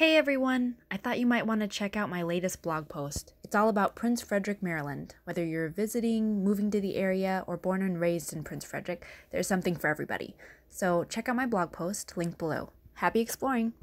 Hey everyone! I thought you might want to check out my latest blog post. It's all about Prince Frederick, Maryland. Whether you're visiting, moving to the area, or born and raised in Prince Frederick, there's something for everybody. So check out my blog post, link below. Happy exploring!